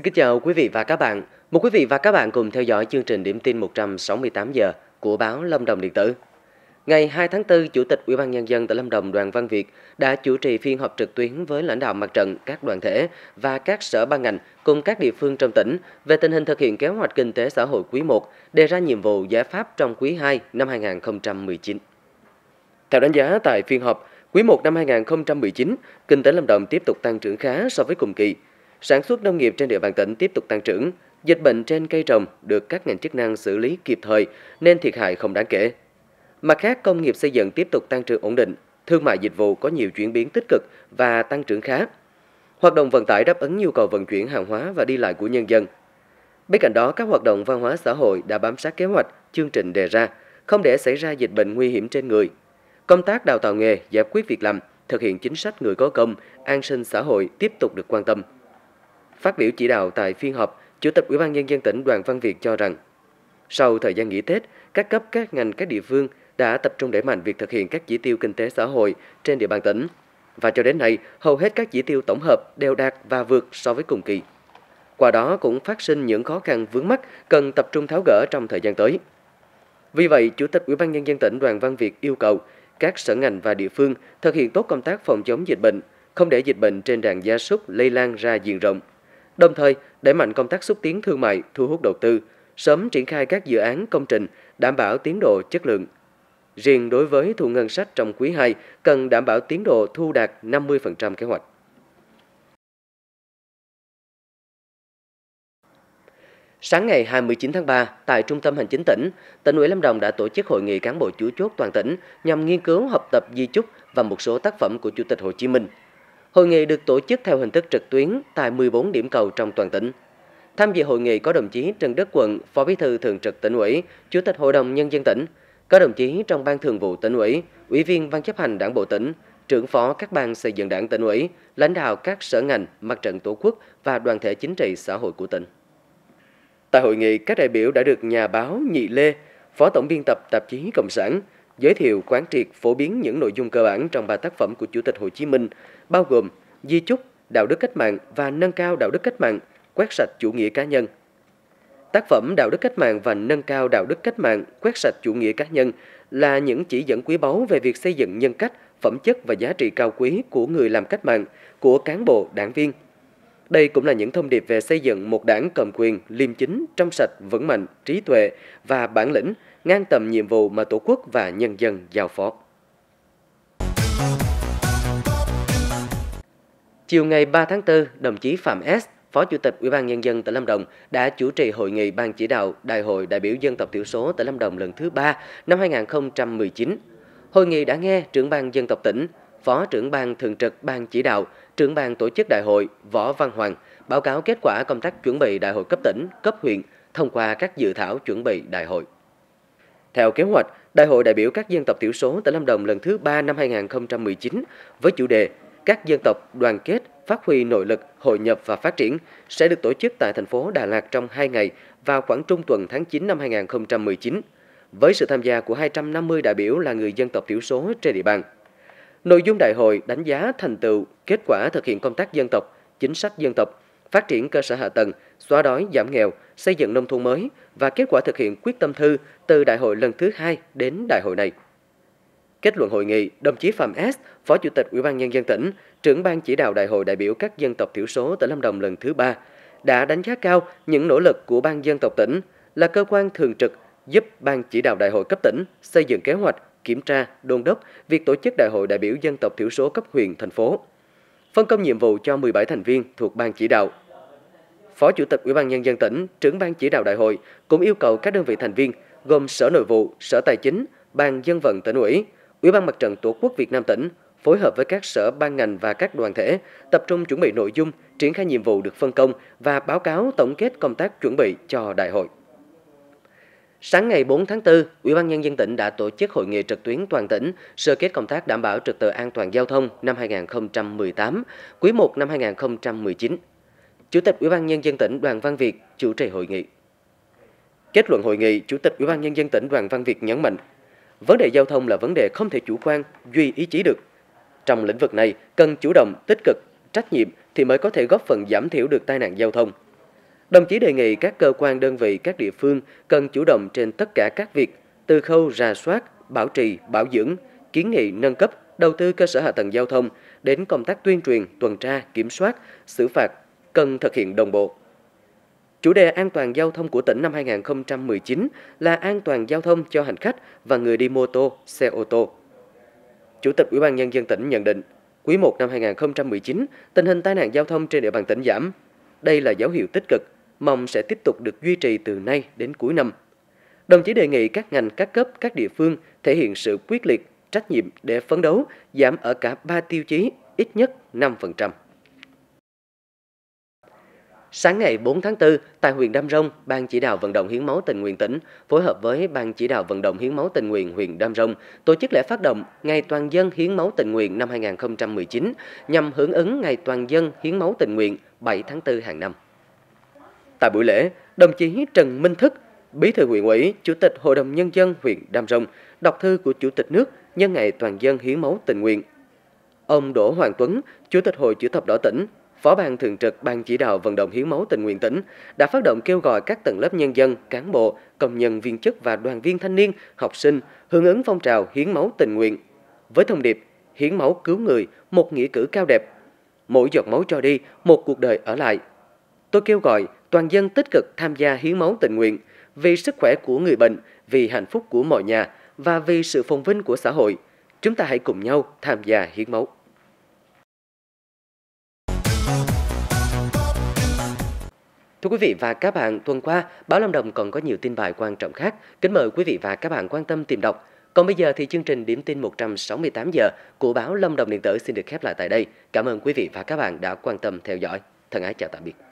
Xin kính chào quý vị và các bạn. Mời quý vị và các bạn cùng theo dõi chương trình điểm tin 168 giờ của báo Lâm Đồng điện tử. Ngày 2 tháng 4, Chủ tịch Ủy ban nhân dân tỉnh Lâm Đồng Đoàn Văn Việt đã chủ trì phiên họp trực tuyến với lãnh đạo mặt trận, các đoàn thể và các sở ban ngành cùng các địa phương trong tỉnh về tình hình thực hiện kế hoạch kinh tế xã hội quý 1, đề ra nhiệm vụ giải pháp trong quý 2 năm 2019. Theo đánh giá tại phiên họp, quý 1 năm 2019, kinh tế Lâm Đồng tiếp tục tăng trưởng khá so với cùng kỳ – Sản xuất nông nghiệp trên địa bàn tỉnh tiếp tục tăng trưởng, dịch bệnh trên cây trồng được các ngành chức năng xử lý kịp thời nên thiệt hại không đáng kể. Mặt khác, công nghiệp xây dựng tiếp tục tăng trưởng ổn định, thương mại dịch vụ có nhiều chuyển biến tích cực và tăng trưởng khá. Hoạt động vận tải đáp ứng nhu cầu vận chuyển hàng hóa và đi lại của nhân dân. Bên cạnh đó, các hoạt động văn hóa xã hội đã bám sát kế hoạch, chương trình đề ra, không để xảy ra dịch bệnh nguy hiểm trên người. Công tác đào tạo nghề, giải quyết việc làm, thực hiện chính sách người có công, an sinh xã hội tiếp tục được quan tâm. Phát biểu chỉ đạo tại phiên họp, Chủ tịch Ủy ban nhân dân tỉnh Đoàn Văn Việt cho rằng, sau thời gian nghỉ Tết, các cấp các ngành các địa phương đã tập trung đẩy mạnh việc thực hiện các chỉ tiêu kinh tế xã hội trên địa bàn tỉnh và cho đến nay, hầu hết các chỉ tiêu tổng hợp đều đạt và vượt so với cùng kỳ. Qua đó cũng phát sinh những khó khăn vướng mắt cần tập trung tháo gỡ trong thời gian tới. Vì vậy, Chủ tịch Ủy ban nhân dân tỉnh Đoàn Văn Việt yêu cầu các sở ngành và địa phương thực hiện tốt công tác phòng chống dịch bệnh, không để dịch bệnh trên đàn gia súc lây lan ra diện rộng, Đồng thời, đẩy mạnh công tác xúc tiến thương mại, thu hút đầu tư, sớm triển khai các dự án công trình đảm bảo tiến độ chất lượng. Riêng đối với thu ngân sách trong quý 2 cần đảm bảo tiến độ thu đạt 50% kế hoạch. Sáng ngày 29 tháng 3, tại Trung tâm Hành chính tỉnh, tỉnh ủy Lâm Đồng đã tổ chức hội nghị cán bộ chủ chốt toàn tỉnh nhằm nghiên cứu học tập di chúc và một số tác phẩm của Chủ tịch Hồ Chí Minh. Hội nghị được tổ chức theo hình thức trực tuyến tại 14 điểm cầu trong toàn tỉnh. Tham dự hội nghị có đồng chí Trần Đức Quận, Phó Bí thư Thường trực tỉnh ủy, Chủ tịch Hội đồng Nhân dân tỉnh, có đồng chí trong Ban Thường vụ tỉnh ủy, Ủy viên Ban chấp hành Đảng bộ tỉnh, trưởng phó các ban xây dựng đảng tỉnh ủy, lãnh đạo các sở ngành, mặt trận tổ quốc và đoàn thể chính trị xã hội của tỉnh. Tại hội nghị, các đại biểu đã được nhà báo Nhị Lê, Phó Tổng biên tập tạp chí Cộng sản, giới thiệu quán triệt phổ biến những nội dung cơ bản trong ba tác phẩm của Chủ tịch Hồ Chí Minh, bao gồm di chúc, đạo đức cách mạng và nâng cao đạo đức cách mạng, quét sạch chủ nghĩa cá nhân. Tác phẩm Đạo đức cách mạng và nâng cao đạo đức cách mạng, quét sạch chủ nghĩa cá nhân là những chỉ dẫn quý báu về việc xây dựng nhân cách, phẩm chất và giá trị cao quý của người làm cách mạng, của cán bộ, đảng viên, đây cũng là những thông điệp về xây dựng một đảng cầm quyền liêm chính, trong sạch, vững mạnh, trí tuệ và bản lĩnh, ngang tầm nhiệm vụ mà Tổ quốc và nhân dân giao phó. Chiều ngày 3 tháng 4, đồng chí Phạm S, Phó Chủ tịch Ủy ban nhân dân tỉnh Lâm Đồng đã chủ trì hội nghị ban chỉ đạo Đại hội đại biểu dân tộc thiểu số tỉnh Lâm Đồng lần thứ 3 năm 2019. Hội nghị đã nghe trưởng ban dân tộc tỉnh, Phó trưởng ban thường trực ban chỉ đạo, trưởng ban tổ chức đại hội Võ Văn Hoàng báo cáo kết quả công tác chuẩn bị đại hội cấp tỉnh, cấp huyện thông qua các dự thảo chuẩn bị đại hội. Theo kế hoạch, Đại hội đại biểu các dân tộc thiểu số tỉnh Lâm Đồng lần thứ 3 năm 2019 với chủ đề Các dân tộc đoàn kết, phát huy nội lực, hội nhập và phát triển sẽ được tổ chức tại thành phố Đà Lạt trong 2 ngày vào khoảng trung tuần tháng 9 năm 2019 với sự tham gia của 250 đại biểu là người dân tộc thiểu số trên địa bàn. Nội dung đại hội đánh giá thành tựu, kết quả thực hiện công tác dân tộc, chính sách dân tộc, phát triển cơ sở hạ tầng, xóa đói giảm nghèo, xây dựng nông thôn mới và kết quả thực hiện quyết tâm thư từ đại hội lần thứ hai đến đại hội này. Kết luận hội nghị, đồng chí Phạm S, Phó Chủ tịch Ủy ban nhân dân tỉnh, trưởng ban chỉ đạo đại hội đại biểu các dân tộc thiểu số tỉnh Lâm Đồng lần thứ ba đã đánh giá cao những nỗ lực của ban dân tộc tỉnh là cơ quan thường trực giúp ban chỉ đạo đại hội cấp tỉnh xây dựng kế hoạch kiểm tra, đôn đốc việc tổ chức đại hội đại biểu dân tộc thiểu số cấp huyện, thành phố. Phân công nhiệm vụ cho 17 thành viên thuộc ban chỉ đạo. Phó Chủ tịch Ủy ban nhân dân tỉnh, trưởng ban chỉ đạo đại hội cũng yêu cầu các đơn vị thành viên gồm Sở Nội vụ, Sở Tài chính, Ban dân vận tỉnh ủy, Ủy ban Mặt trận Tổ quốc Việt Nam tỉnh phối hợp với các sở ban ngành và các đoàn thể tập trung chuẩn bị nội dung, triển khai nhiệm vụ được phân công và báo cáo tổng kết công tác chuẩn bị cho đại hội. Sáng ngày 4 tháng 4, Ủy ban nhân dân tỉnh đã tổ chức hội nghị trực tuyến toàn tỉnh sơ kết công tác đảm bảo trật tự an toàn giao thông năm 2018, quý 1 năm 2019. Chủ tịch Ủy ban nhân dân tỉnh Đoàn Văn Việt chủ trì hội nghị. Kết luận hội nghị, Chủ tịch Ủy ban nhân dân tỉnh Đoàn Văn Việt nhấn mạnh, vấn đề giao thông là vấn đề không thể chủ quan, duy ý chí được. Trong lĩnh vực này, cần chủ động, tích cực, trách nhiệm thì mới có thể góp phần giảm thiểu được tai nạn giao thông. Đồng chí đề nghị các cơ quan đơn vị các địa phương cần chủ động trên tất cả các việc, từ khâu rà soát, bảo trì, bảo dưỡng, kiến nghị nâng cấp, đầu tư cơ sở hạ tầng giao thông đến công tác tuyên truyền, tuần tra, kiểm soát, xử phạt cần thực hiện đồng bộ. Chủ đề an toàn giao thông của tỉnh năm 2019 là an toàn giao thông cho hành khách và người đi mô tô, xe ô tô. Chủ tịch Ủy ban nhân dân tỉnh nhận định, quý 1 năm 2019, tình hình tai nạn giao thông trên địa bàn tỉnh giảm. Đây là dấu hiệu tích cực mong sẽ tiếp tục được duy trì từ nay đến cuối năm. Đồng chí đề nghị các ngành, các cấp, các địa phương thể hiện sự quyết liệt, trách nhiệm để phấn đấu giảm ở cả ba tiêu chí ít nhất 5%. Sáng ngày 4 tháng 4, tại huyện Đam Rông, Ban chỉ đạo vận động hiến máu tình nguyện tỉnh phối hợp với Ban chỉ đạo vận động hiến máu tình nguyện huyện Đam Rông tổ chức lễ phát động Ngày toàn dân hiến máu tình nguyện năm 2019 nhằm hưởng ứng Ngày toàn dân hiến máu tình nguyện 7 tháng 4 hàng năm. Tại buổi lễ, đồng chí Trần Minh Thức, Bí thư huyện ủy, Chủ tịch Hội đồng Nhân dân huyện Đam Rồng, đọc thư của Chủ tịch nước nhân ngày toàn dân hiến máu tình nguyện. Ông Đỗ Hoàng Tuấn, Chủ tịch Hội Chữ thập đỏ tỉnh, Phó ban thường trực Ban chỉ đạo vận động hiến máu tình nguyện tỉnh đã phát động kêu gọi các tầng lớp nhân dân, cán bộ, công nhân viên chức và đoàn viên thanh niên, học sinh hưởng ứng phong trào hiến máu tình nguyện. Với thông điệp hiến máu cứu người, một nghĩa cử cao đẹp. Mỗi giọt máu cho đi, một cuộc đời ở lại. Tôi kêu gọi toàn dân tích cực tham gia hiến máu tình nguyện vì sức khỏe của người bệnh, vì hạnh phúc của mọi nhà và vì sự phồn vinh của xã hội. Chúng ta hãy cùng nhau tham gia hiến máu. Thưa quý vị và các bạn, tuần qua, Báo Lâm Đồng còn có nhiều tin bài quan trọng khác. Kính mời quý vị và các bạn quan tâm tìm đọc. Còn bây giờ thì chương trình điểm tin 168 giờ của báo Lâm Đồng Điện tử xin được khép lại tại đây. Cảm ơn quý vị và các bạn đã quan tâm theo dõi. Thân ái chào tạm biệt.